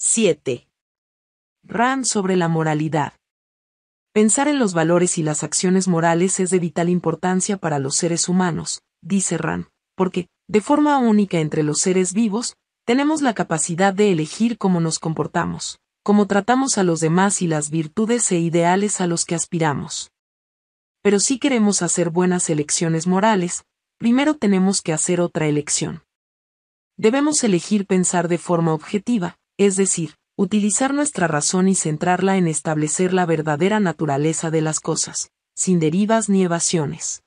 7. Rand sobre la moralidad. Pensar en los valores y las acciones morales es de vital importancia para los seres humanos, dice Rand, porque, de forma única entre los seres vivos, tenemos la capacidad de elegir cómo nos comportamos, cómo tratamos a los demás y las virtudes e ideales a los que aspiramos. Pero si queremos hacer buenas elecciones morales, primero tenemos que hacer otra elección. Debemos elegir pensar de forma objetiva, es decir, utilizar nuestra razón y centrarla en establecer la verdadera naturaleza de las cosas, sin derivas ni evasiones.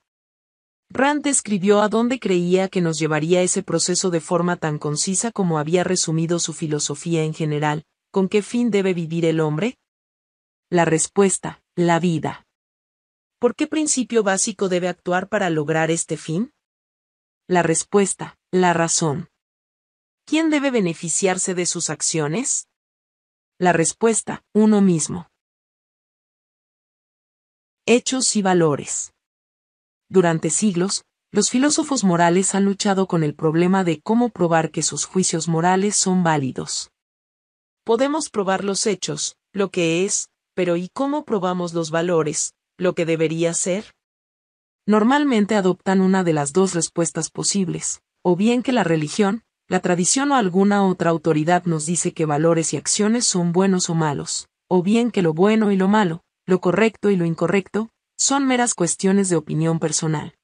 Rand escribió a dónde creía que nos llevaría ese proceso de forma tan concisa como había resumido su filosofía en general, ¿con qué fin debe vivir el hombre? La respuesta, la vida. ¿Por qué principio básico debe actuar para lograr este fin? La respuesta, la razón. ¿quién debe beneficiarse de sus acciones? La respuesta, uno mismo. Hechos y valores. Durante siglos, los filósofos morales han luchado con el problema de cómo probar que sus juicios morales son válidos. Podemos probar los hechos, lo que es, pero ¿y cómo probamos los valores, lo que debería ser? Normalmente adoptan una de las dos respuestas posibles, o bien que la religión, la tradición o alguna otra autoridad nos dice que valores y acciones son buenos o malos, o bien que lo bueno y lo malo, lo correcto y lo incorrecto, son meras cuestiones de opinión personal.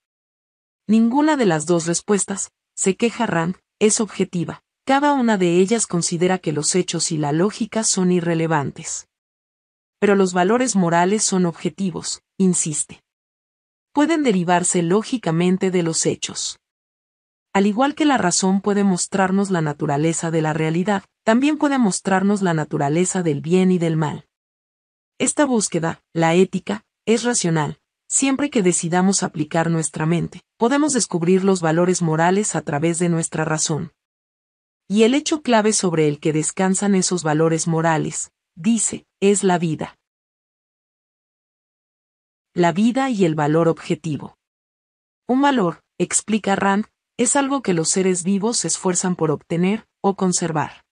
Ninguna de las dos respuestas, se queja Rand, es objetiva. Cada una de ellas considera que los hechos y la lógica son irrelevantes. Pero los valores morales son objetivos, insiste. Pueden derivarse lógicamente de los hechos. Al igual que la razón puede mostrarnos la naturaleza de la realidad, también puede mostrarnos la naturaleza del bien y del mal. Esta búsqueda, la ética, es racional. Siempre que decidamos aplicar nuestra mente, podemos descubrir los valores morales a través de nuestra razón. Y el hecho clave sobre el que descansan esos valores morales, dice, es la vida. La vida y el valor objetivo. Un valor, explica Rand, es algo que los seres vivos se esfuerzan por obtener o conservar.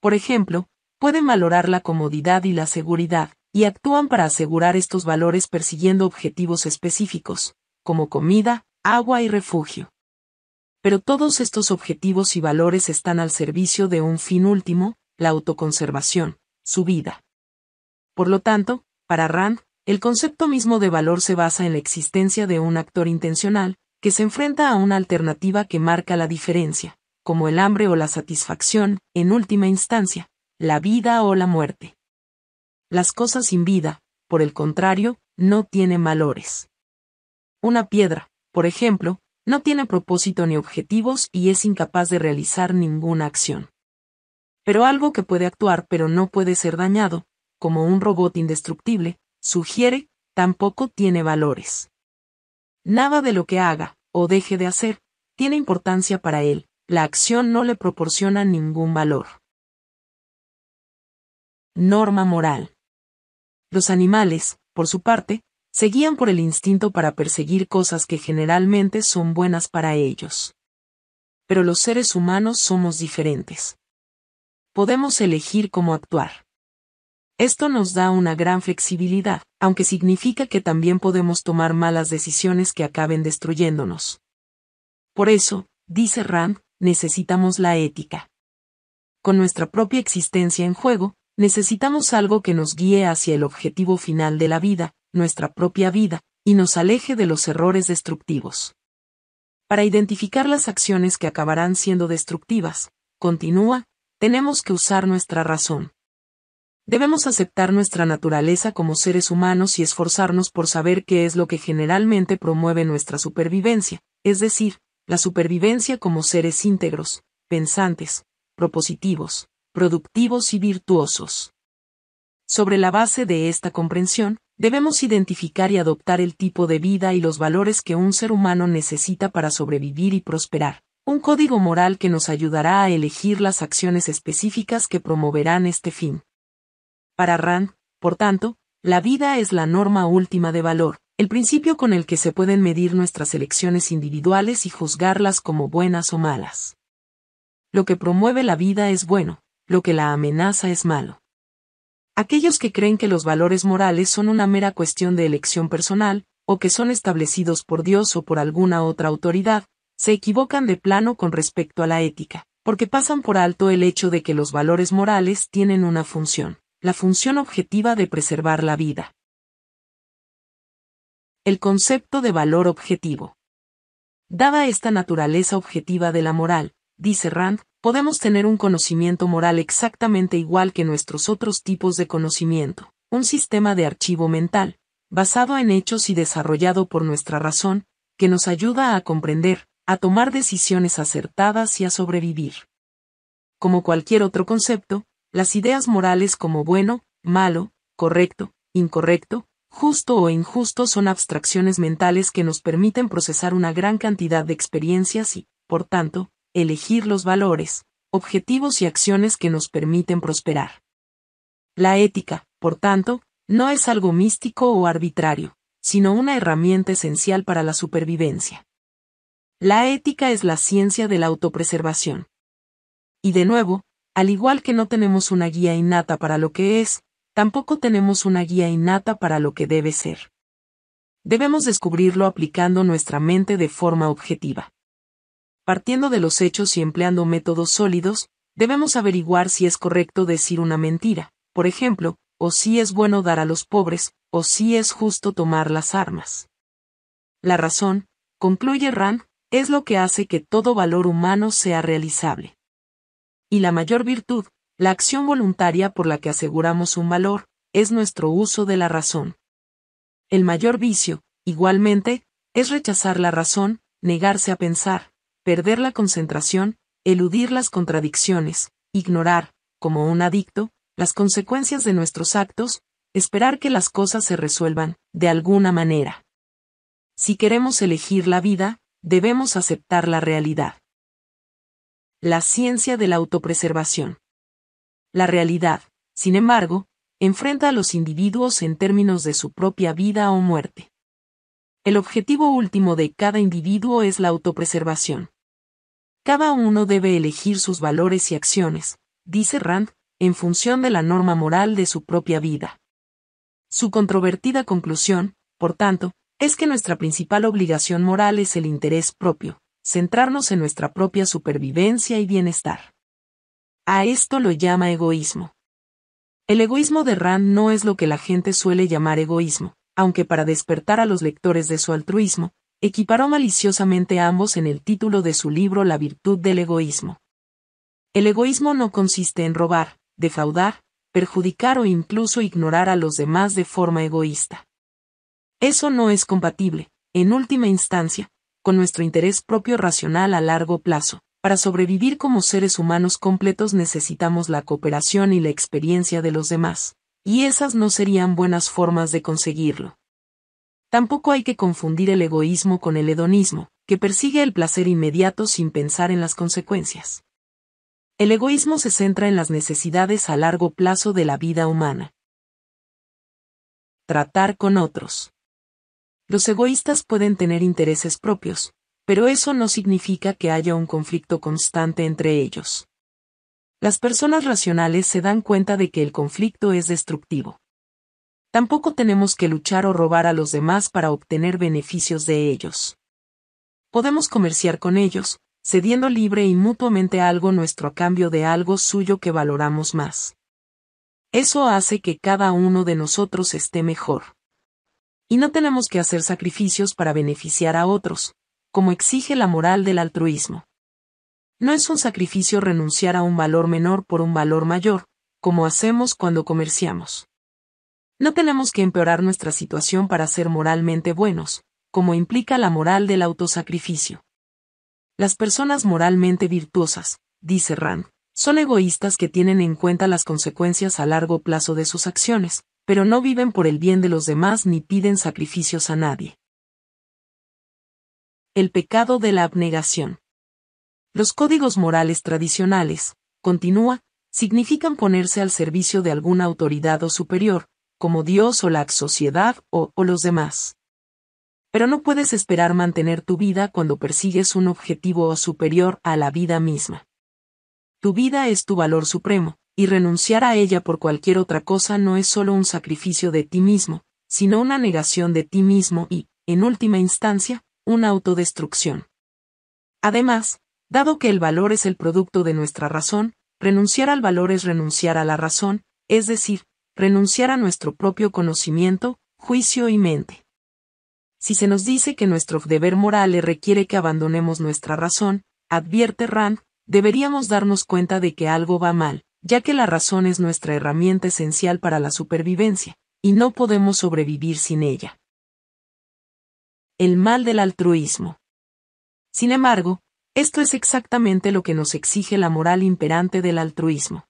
Por ejemplo, pueden valorar la comodidad y la seguridad, y actúan para asegurar estos valores persiguiendo objetivos específicos, como comida, agua y refugio. Pero todos estos objetivos y valores están al servicio de un fin último, la autoconservación, su vida. Por lo tanto, para Rand, el concepto mismo de valor se basa en la existencia de un actor intencional, que se enfrenta a una alternativa que marca la diferencia, como el hambre o la satisfacción, en última instancia, la vida o la muerte. Las cosas sin vida, por el contrario, no tienen valores. Una piedra, por ejemplo, no tiene propósito ni objetivos y es incapaz de realizar ninguna acción. Pero algo que puede actuar pero no puede ser dañado, como un robot indestructible, sugiere, tampoco tiene valores. Nada de lo que haga, o deje de hacer, tiene importancia para él, la acción no le proporciona ningún valor. Norma moral. Los animales, por su parte, se guían por el instinto para perseguir cosas que generalmente son buenas para ellos. Pero los seres humanos somos diferentes. Podemos elegir cómo actuar. Esto nos da una gran flexibilidad, aunque significa que también podemos tomar malas decisiones que acaben destruyéndonos. Por eso, dice Rand, necesitamos la ética. Con nuestra propia existencia en juego, necesitamos algo que nos guíe hacia el objetivo final de la vida, nuestra propia vida, y nos aleje de los errores destructivos. Para identificar las acciones que acabarán siendo destructivas, continúa, tenemos que usar nuestra razón. Debemos aceptar nuestra naturaleza como seres humanos y esforzarnos por saber qué es lo que generalmente promueve nuestra supervivencia, es decir, la supervivencia como seres íntegros, pensantes, propositivos, productivos y virtuosos. Sobre la base de esta comprensión, debemos identificar y adoptar el tipo de vida y los valores que un ser humano necesita para sobrevivir y prosperar, un código moral que nos ayudará a elegir las acciones específicas que promoverán este fin. Para Rand, por tanto, la vida es la norma última de valor, el principio con el que se pueden medir nuestras elecciones individuales y juzgarlas como buenas o malas. Lo que promueve la vida es bueno, lo que la amenaza es malo. Aquellos que creen que los valores morales son una mera cuestión de elección personal, o que son establecidos por Dios o por alguna otra autoridad, se equivocan de plano con respecto a la ética, porque pasan por alto el hecho de que los valores morales tienen una función la función objetiva de preservar la vida. El concepto de valor objetivo. Dada esta naturaleza objetiva de la moral, dice Rand, podemos tener un conocimiento moral exactamente igual que nuestros otros tipos de conocimiento, un sistema de archivo mental, basado en hechos y desarrollado por nuestra razón, que nos ayuda a comprender, a tomar decisiones acertadas y a sobrevivir. Como cualquier otro concepto, las ideas morales como bueno, malo, correcto, incorrecto, justo o injusto son abstracciones mentales que nos permiten procesar una gran cantidad de experiencias y, por tanto, elegir los valores, objetivos y acciones que nos permiten prosperar. La ética, por tanto, no es algo místico o arbitrario, sino una herramienta esencial para la supervivencia. La ética es la ciencia de la autopreservación. Y de nuevo, al igual que no tenemos una guía innata para lo que es, tampoco tenemos una guía innata para lo que debe ser. Debemos descubrirlo aplicando nuestra mente de forma objetiva. Partiendo de los hechos y empleando métodos sólidos, debemos averiguar si es correcto decir una mentira, por ejemplo, o si es bueno dar a los pobres, o si es justo tomar las armas. La razón, concluye Rand, es lo que hace que todo valor humano sea realizable y la mayor virtud, la acción voluntaria por la que aseguramos un valor, es nuestro uso de la razón. El mayor vicio, igualmente, es rechazar la razón, negarse a pensar, perder la concentración, eludir las contradicciones, ignorar, como un adicto, las consecuencias de nuestros actos, esperar que las cosas se resuelvan, de alguna manera. Si queremos elegir la vida, debemos aceptar la realidad la ciencia de la autopreservación. La realidad, sin embargo, enfrenta a los individuos en términos de su propia vida o muerte. El objetivo último de cada individuo es la autopreservación. Cada uno debe elegir sus valores y acciones, dice Rand, en función de la norma moral de su propia vida. Su controvertida conclusión, por tanto, es que nuestra principal obligación moral es el interés propio, centrarnos en nuestra propia supervivencia y bienestar. A esto lo llama egoísmo. El egoísmo de Rand no es lo que la gente suele llamar egoísmo, aunque para despertar a los lectores de su altruismo, equiparó maliciosamente ambos en el título de su libro La virtud del egoísmo. El egoísmo no consiste en robar, defraudar, perjudicar o incluso ignorar a los demás de forma egoísta. Eso no es compatible, en última instancia, con nuestro interés propio racional a largo plazo. Para sobrevivir como seres humanos completos necesitamos la cooperación y la experiencia de los demás, y esas no serían buenas formas de conseguirlo. Tampoco hay que confundir el egoísmo con el hedonismo, que persigue el placer inmediato sin pensar en las consecuencias. El egoísmo se centra en las necesidades a largo plazo de la vida humana. Tratar con otros. Los egoístas pueden tener intereses propios, pero eso no significa que haya un conflicto constante entre ellos. Las personas racionales se dan cuenta de que el conflicto es destructivo. Tampoco tenemos que luchar o robar a los demás para obtener beneficios de ellos. Podemos comerciar con ellos, cediendo libre y mutuamente algo nuestro a cambio de algo suyo que valoramos más. Eso hace que cada uno de nosotros esté mejor y no tenemos que hacer sacrificios para beneficiar a otros, como exige la moral del altruismo. No es un sacrificio renunciar a un valor menor por un valor mayor, como hacemos cuando comerciamos. No tenemos que empeorar nuestra situación para ser moralmente buenos, como implica la moral del autosacrificio. Las personas moralmente virtuosas, dice Rand, son egoístas que tienen en cuenta las consecuencias a largo plazo de sus acciones, pero no viven por el bien de los demás ni piden sacrificios a nadie. El pecado de la abnegación. Los códigos morales tradicionales, continúa, significan ponerse al servicio de alguna autoridad o superior, como Dios o la sociedad o, o los demás. Pero no puedes esperar mantener tu vida cuando persigues un objetivo superior a la vida misma. Tu vida es tu valor supremo, y renunciar a ella por cualquier otra cosa no es solo un sacrificio de ti mismo, sino una negación de ti mismo y, en última instancia, una autodestrucción. Además, dado que el valor es el producto de nuestra razón, renunciar al valor es renunciar a la razón, es decir, renunciar a nuestro propio conocimiento, juicio y mente. Si se nos dice que nuestro deber moral le requiere que abandonemos nuestra razón, advierte Rand, deberíamos darnos cuenta de que algo va mal, ya que la razón es nuestra herramienta esencial para la supervivencia, y no podemos sobrevivir sin ella. El mal del altruismo. Sin embargo, esto es exactamente lo que nos exige la moral imperante del altruismo.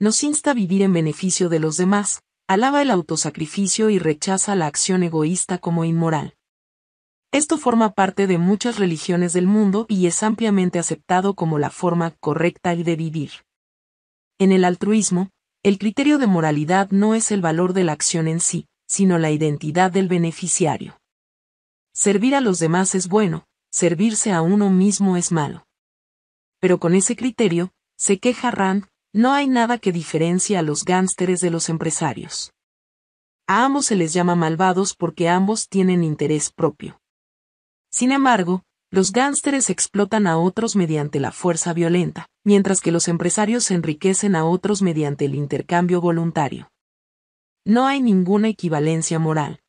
Nos insta a vivir en beneficio de los demás, alaba el autosacrificio y rechaza la acción egoísta como inmoral. Esto forma parte de muchas religiones del mundo y es ampliamente aceptado como la forma correcta de vivir. En el altruismo, el criterio de moralidad no es el valor de la acción en sí, sino la identidad del beneficiario. Servir a los demás es bueno, servirse a uno mismo es malo. Pero con ese criterio, se queja Rand, no hay nada que diferencie a los gánsteres de los empresarios. A ambos se les llama malvados porque ambos tienen interés propio. Sin embargo, los gánsteres explotan a otros mediante la fuerza violenta, mientras que los empresarios enriquecen a otros mediante el intercambio voluntario. No hay ninguna equivalencia moral.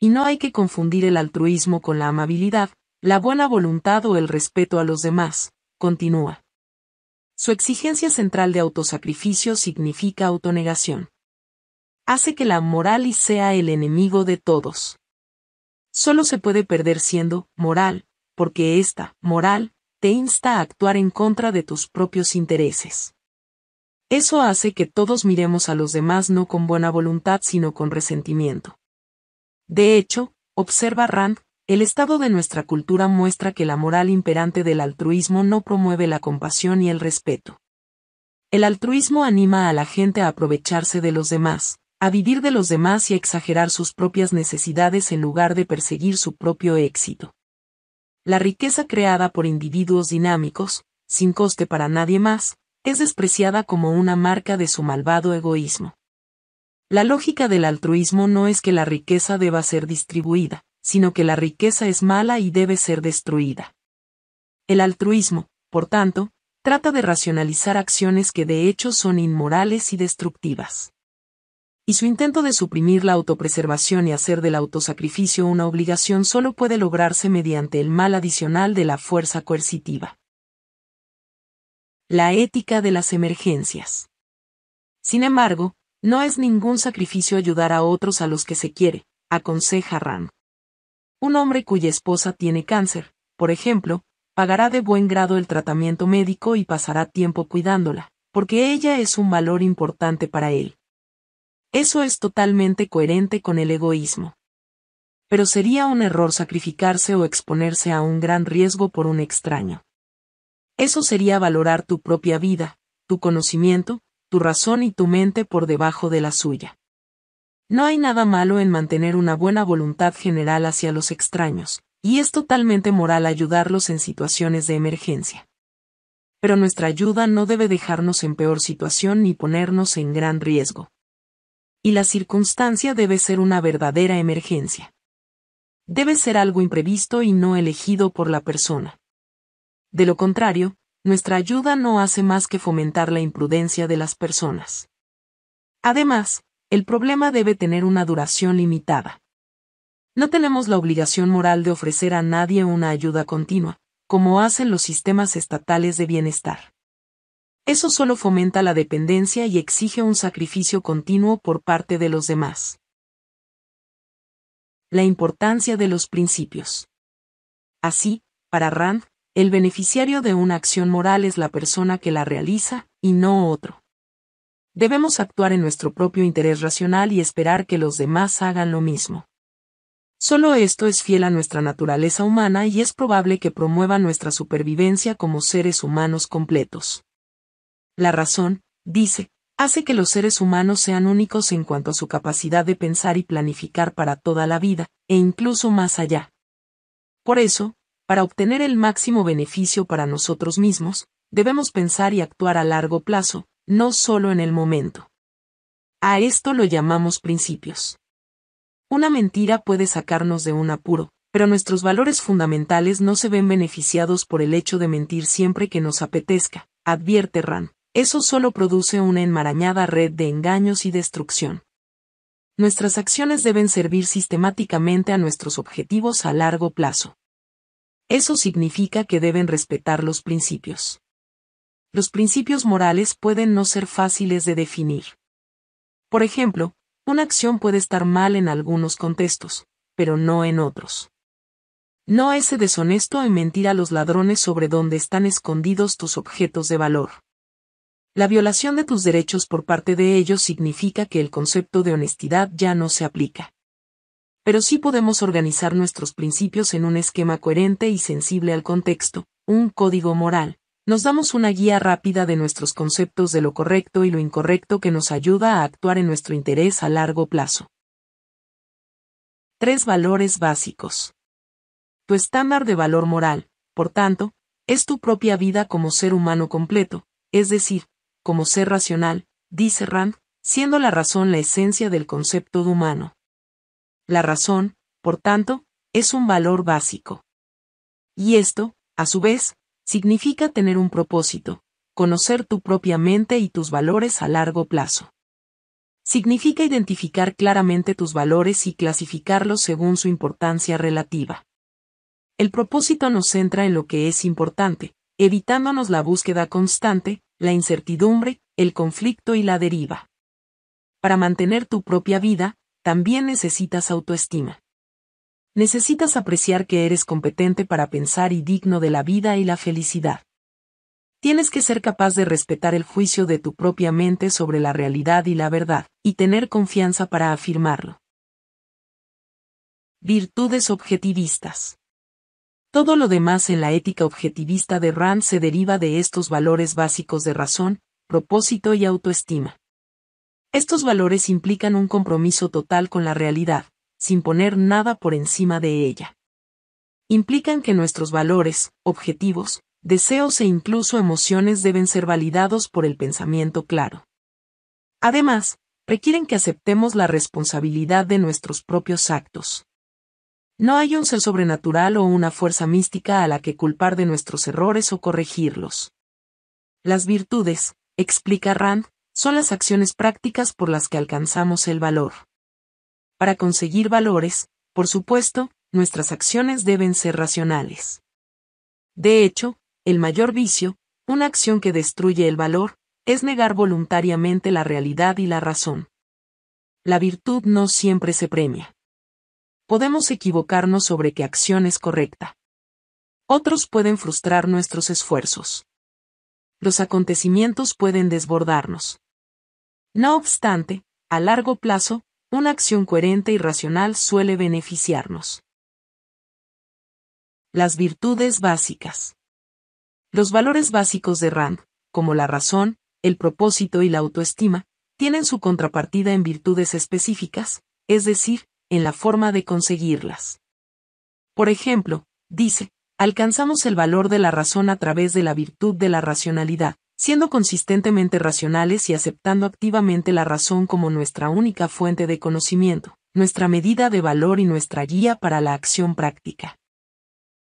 Y no hay que confundir el altruismo con la amabilidad, la buena voluntad o el respeto a los demás, continúa. Su exigencia central de autosacrificio significa autonegación. Hace que la moral sea el enemigo de todos. Solo se puede perder siendo moral, porque esta moral te insta a actuar en contra de tus propios intereses. Eso hace que todos miremos a los demás no con buena voluntad sino con resentimiento. De hecho, observa Rand, el estado de nuestra cultura muestra que la moral imperante del altruismo no promueve la compasión y el respeto. El altruismo anima a la gente a aprovecharse de los demás, a vivir de los demás y a exagerar sus propias necesidades en lugar de perseguir su propio éxito. La riqueza creada por individuos dinámicos, sin coste para nadie más, es despreciada como una marca de su malvado egoísmo. La lógica del altruismo no es que la riqueza deba ser distribuida, sino que la riqueza es mala y debe ser destruida. El altruismo, por tanto, trata de racionalizar acciones que de hecho son inmorales y destructivas y su intento de suprimir la autopreservación y hacer del autosacrificio una obligación solo puede lograrse mediante el mal adicional de la fuerza coercitiva. La ética de las emergencias. Sin embargo, no es ningún sacrificio ayudar a otros a los que se quiere, aconseja Ram. Un hombre cuya esposa tiene cáncer, por ejemplo, pagará de buen grado el tratamiento médico y pasará tiempo cuidándola, porque ella es un valor importante para él eso es totalmente coherente con el egoísmo. Pero sería un error sacrificarse o exponerse a un gran riesgo por un extraño. Eso sería valorar tu propia vida, tu conocimiento, tu razón y tu mente por debajo de la suya. No hay nada malo en mantener una buena voluntad general hacia los extraños, y es totalmente moral ayudarlos en situaciones de emergencia. Pero nuestra ayuda no debe dejarnos en peor situación ni ponernos en gran riesgo y la circunstancia debe ser una verdadera emergencia. Debe ser algo imprevisto y no elegido por la persona. De lo contrario, nuestra ayuda no hace más que fomentar la imprudencia de las personas. Además, el problema debe tener una duración limitada. No tenemos la obligación moral de ofrecer a nadie una ayuda continua, como hacen los sistemas estatales de bienestar. Eso solo fomenta la dependencia y exige un sacrificio continuo por parte de los demás. La importancia de los principios. Así, para Rand, el beneficiario de una acción moral es la persona que la realiza, y no otro. Debemos actuar en nuestro propio interés racional y esperar que los demás hagan lo mismo. Solo esto es fiel a nuestra naturaleza humana y es probable que promueva nuestra supervivencia como seres humanos completos. La razón, dice, hace que los seres humanos sean únicos en cuanto a su capacidad de pensar y planificar para toda la vida, e incluso más allá. Por eso, para obtener el máximo beneficio para nosotros mismos, debemos pensar y actuar a largo plazo, no solo en el momento. A esto lo llamamos principios. Una mentira puede sacarnos de un apuro, pero nuestros valores fundamentales no se ven beneficiados por el hecho de mentir siempre que nos apetezca, advierte Rand eso solo produce una enmarañada red de engaños y destrucción. Nuestras acciones deben servir sistemáticamente a nuestros objetivos a largo plazo. Eso significa que deben respetar los principios. Los principios morales pueden no ser fáciles de definir. Por ejemplo, una acción puede estar mal en algunos contextos, pero no en otros. No ese deshonesto en mentir a los ladrones sobre dónde están escondidos tus objetos de valor. La violación de tus derechos por parte de ellos significa que el concepto de honestidad ya no se aplica. Pero sí podemos organizar nuestros principios en un esquema coherente y sensible al contexto, un código moral. Nos damos una guía rápida de nuestros conceptos de lo correcto y lo incorrecto que nos ayuda a actuar en nuestro interés a largo plazo. Tres valores básicos. Tu estándar de valor moral, por tanto, es tu propia vida como ser humano completo, es decir, como ser racional, dice Rand, siendo la razón la esencia del concepto humano. La razón, por tanto, es un valor básico. Y esto, a su vez, significa tener un propósito, conocer tu propia mente y tus valores a largo plazo. Significa identificar claramente tus valores y clasificarlos según su importancia relativa. El propósito nos centra en lo que es importante, evitándonos la búsqueda constante, la incertidumbre, el conflicto y la deriva. Para mantener tu propia vida, también necesitas autoestima. Necesitas apreciar que eres competente para pensar y digno de la vida y la felicidad. Tienes que ser capaz de respetar el juicio de tu propia mente sobre la realidad y la verdad, y tener confianza para afirmarlo. Virtudes objetivistas. Todo lo demás en la ética objetivista de Rand se deriva de estos valores básicos de razón, propósito y autoestima. Estos valores implican un compromiso total con la realidad, sin poner nada por encima de ella. Implican que nuestros valores, objetivos, deseos e incluso emociones deben ser validados por el pensamiento claro. Además, requieren que aceptemos la responsabilidad de nuestros propios actos. No hay un ser sobrenatural o una fuerza mística a la que culpar de nuestros errores o corregirlos. Las virtudes, explica Rand, son las acciones prácticas por las que alcanzamos el valor. Para conseguir valores, por supuesto, nuestras acciones deben ser racionales. De hecho, el mayor vicio, una acción que destruye el valor, es negar voluntariamente la realidad y la razón. La virtud no siempre se premia podemos equivocarnos sobre qué acción es correcta. Otros pueden frustrar nuestros esfuerzos. Los acontecimientos pueden desbordarnos. No obstante, a largo plazo, una acción coherente y racional suele beneficiarnos. Las virtudes básicas. Los valores básicos de Rand, como la razón, el propósito y la autoestima, tienen su contrapartida en virtudes específicas, es decir, en la forma de conseguirlas. Por ejemplo, dice, alcanzamos el valor de la razón a través de la virtud de la racionalidad, siendo consistentemente racionales y aceptando activamente la razón como nuestra única fuente de conocimiento, nuestra medida de valor y nuestra guía para la acción práctica.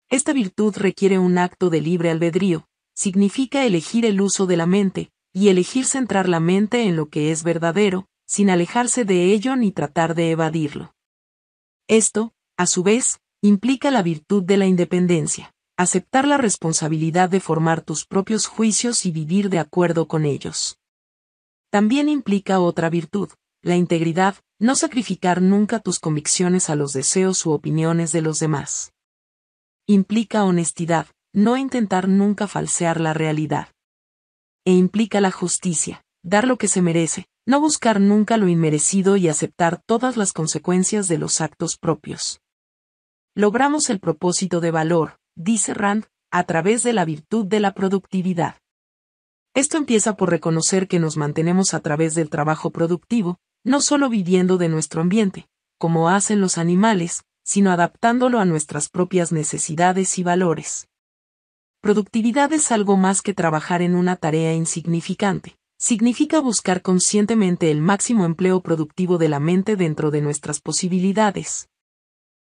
Esta virtud requiere un acto de libre albedrío, significa elegir el uso de la mente, y elegir centrar la mente en lo que es verdadero, sin alejarse de ello ni tratar de evadirlo. Esto, a su vez, implica la virtud de la independencia, aceptar la responsabilidad de formar tus propios juicios y vivir de acuerdo con ellos. También implica otra virtud, la integridad, no sacrificar nunca tus convicciones a los deseos u opiniones de los demás. Implica honestidad, no intentar nunca falsear la realidad. E implica la justicia, dar lo que se merece, no buscar nunca lo inmerecido y aceptar todas las consecuencias de los actos propios. Logramos el propósito de valor, dice Rand, a través de la virtud de la productividad. Esto empieza por reconocer que nos mantenemos a través del trabajo productivo, no solo viviendo de nuestro ambiente, como hacen los animales, sino adaptándolo a nuestras propias necesidades y valores. Productividad es algo más que trabajar en una tarea insignificante, significa buscar conscientemente el máximo empleo productivo de la mente dentro de nuestras posibilidades.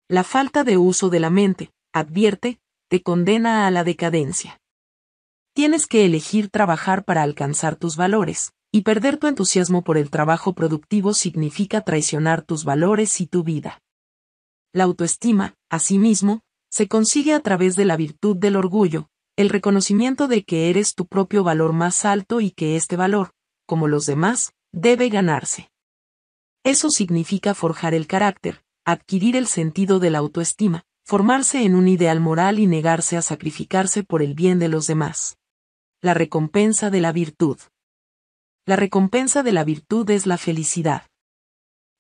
La falta de uso de la mente, advierte, te condena a la decadencia. Tienes que elegir trabajar para alcanzar tus valores, y perder tu entusiasmo por el trabajo productivo significa traicionar tus valores y tu vida. La autoestima, asimismo, se consigue a través de la virtud del orgullo, el reconocimiento de que eres tu propio valor más alto y que este valor, como los demás, debe ganarse. Eso significa forjar el carácter, adquirir el sentido de la autoestima, formarse en un ideal moral y negarse a sacrificarse por el bien de los demás. La recompensa de la virtud. La recompensa de la virtud es la felicidad.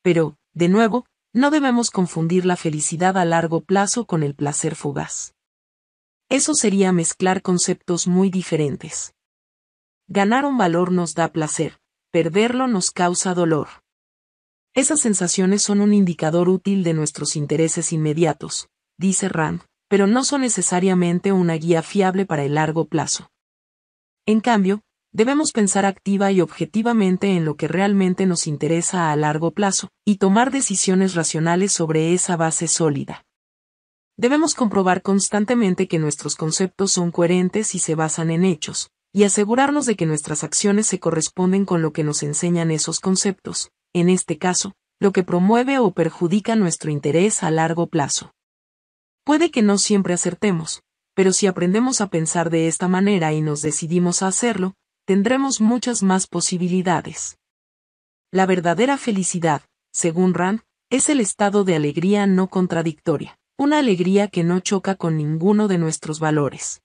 Pero, de nuevo, no debemos confundir la felicidad a largo plazo con el placer fugaz. Eso sería mezclar conceptos muy diferentes. Ganar un valor nos da placer, perderlo nos causa dolor. Esas sensaciones son un indicador útil de nuestros intereses inmediatos, dice Rand, pero no son necesariamente una guía fiable para el largo plazo. En cambio, debemos pensar activa y objetivamente en lo que realmente nos interesa a largo plazo, y tomar decisiones racionales sobre esa base sólida. Debemos comprobar constantemente que nuestros conceptos son coherentes y se basan en hechos, y asegurarnos de que nuestras acciones se corresponden con lo que nos enseñan esos conceptos, en este caso, lo que promueve o perjudica nuestro interés a largo plazo. Puede que no siempre acertemos, pero si aprendemos a pensar de esta manera y nos decidimos a hacerlo, tendremos muchas más posibilidades. La verdadera felicidad, según Rand, es el estado de alegría no contradictoria una alegría que no choca con ninguno de nuestros valores.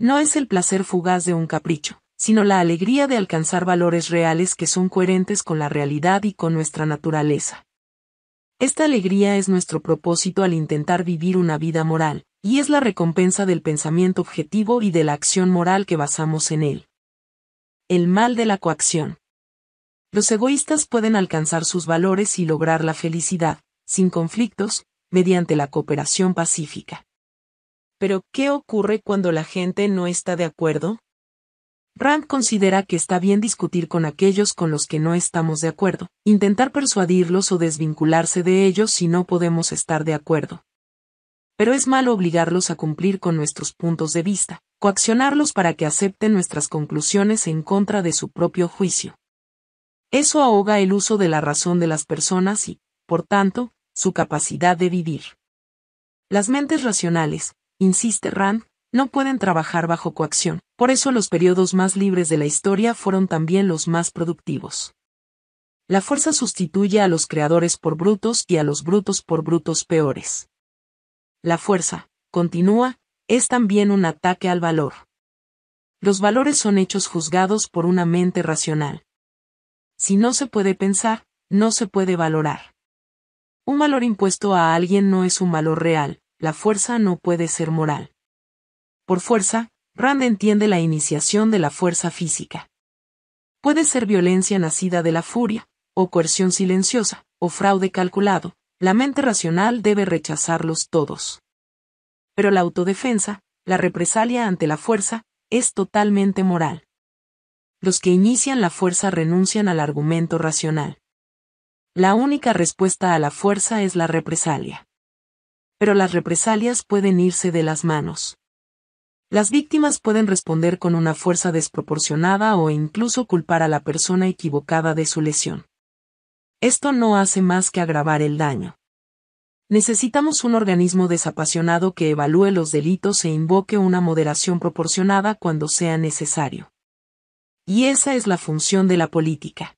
No es el placer fugaz de un capricho, sino la alegría de alcanzar valores reales que son coherentes con la realidad y con nuestra naturaleza. Esta alegría es nuestro propósito al intentar vivir una vida moral, y es la recompensa del pensamiento objetivo y de la acción moral que basamos en él. El mal de la coacción. Los egoístas pueden alcanzar sus valores y lograr la felicidad, sin conflictos, mediante la cooperación pacífica. Pero, ¿qué ocurre cuando la gente no está de acuerdo? Rand considera que está bien discutir con aquellos con los que no estamos de acuerdo, intentar persuadirlos o desvincularse de ellos si no podemos estar de acuerdo. Pero es malo obligarlos a cumplir con nuestros puntos de vista, coaccionarlos para que acepten nuestras conclusiones en contra de su propio juicio. Eso ahoga el uso de la razón de las personas y, por tanto, su capacidad de vivir. Las mentes racionales, insiste Rand, no pueden trabajar bajo coacción, por eso los periodos más libres de la historia fueron también los más productivos. La fuerza sustituye a los creadores por brutos y a los brutos por brutos peores. La fuerza, continúa, es también un ataque al valor. Los valores son hechos juzgados por una mente racional. Si no se puede pensar, no se puede valorar. Un valor impuesto a alguien no es un valor real, la fuerza no puede ser moral. Por fuerza, Rand entiende la iniciación de la fuerza física. Puede ser violencia nacida de la furia, o coerción silenciosa, o fraude calculado, la mente racional debe rechazarlos todos. Pero la autodefensa, la represalia ante la fuerza, es totalmente moral. Los que inician la fuerza renuncian al argumento racional. La única respuesta a la fuerza es la represalia. Pero las represalias pueden irse de las manos. Las víctimas pueden responder con una fuerza desproporcionada o incluso culpar a la persona equivocada de su lesión. Esto no hace más que agravar el daño. Necesitamos un organismo desapasionado que evalúe los delitos e invoque una moderación proporcionada cuando sea necesario. Y esa es la función de la política.